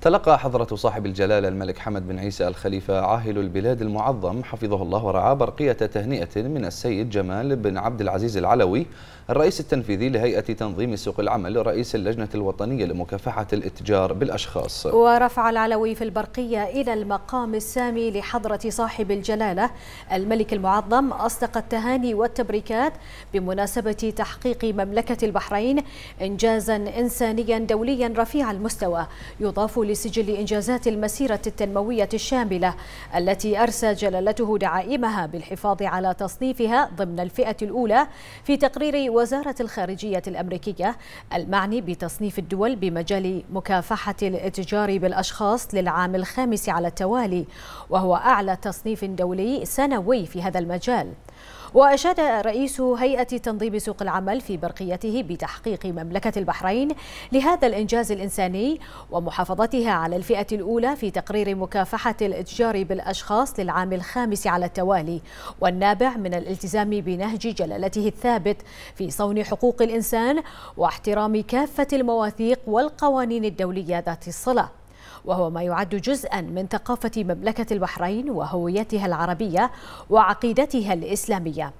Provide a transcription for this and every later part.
تلقى حضرة صاحب الجلالة الملك حمد بن عيسى الخليفة عاهل البلاد المعظم حفظه الله ورعاه برقية تهنئة من السيد جمال بن عبد العزيز العلوي الرئيس التنفيذي لهيئة تنظيم سوق العمل رئيس اللجنة الوطنية لمكافحة الاتجار بالأشخاص ورفع العلوي في البرقية إلى المقام السامي لحضرة صاحب الجلالة الملك المعظم أصدق التهاني والتبريكات بمناسبة تحقيق مملكة البحرين إنجازا إنسانيا دوليا رفيع المستوى يضاف سجل إنجازات المسيرة التنموية الشاملة التي أرسى جلالته دعائمها بالحفاظ على تصنيفها ضمن الفئة الأولى في تقرير وزارة الخارجية الأمريكية المعني بتصنيف الدول بمجال مكافحة الاتجار بالأشخاص للعام الخامس على التوالي وهو أعلى تصنيف دولي سنوي في هذا المجال وأشاد رئيس هيئة تنظيم سوق العمل في برقيته بتحقيق مملكة البحرين لهذا الإنجاز الإنساني ومحافظتها على الفئة الأولى في تقرير مكافحة الإتجار بالأشخاص للعام الخامس على التوالي والنابع من الالتزام بنهج جلالته الثابت في صون حقوق الإنسان واحترام كافة المواثيق والقوانين الدولية ذات الصلة وهو ما يعد جزءا من ثقافة مملكة البحرين وهويتها العربية وعقيدتها الإسلامية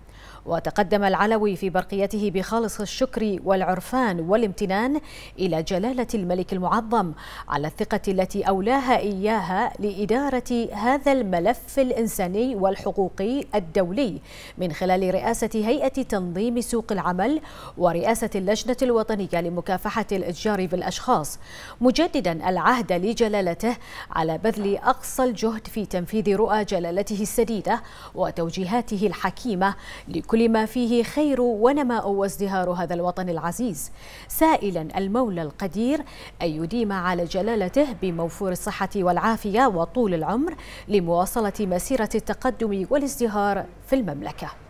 وتقدم العلوي في برقيته بخالص الشكر والعرفان والامتنان إلى جلالة الملك المعظم على الثقة التي أولاها إياها لإدارة هذا الملف الإنساني والحقوقي الدولي من خلال رئاسة هيئة تنظيم سوق العمل ورئاسة اللجنة الوطنية لمكافحة الإتجار بالأشخاص مجددا العهد لجلالته على بذل أقصى الجهد في تنفيذ رؤى جلالته السديدة وتوجيهاته الحكيمة لكل كل ما فيه خير ونماء وازدهار هذا الوطن العزيز سائلا المولى القدير أن يديم على جلالته بموفور الصحة والعافية وطول العمر لمواصلة مسيرة التقدم والازدهار في المملكة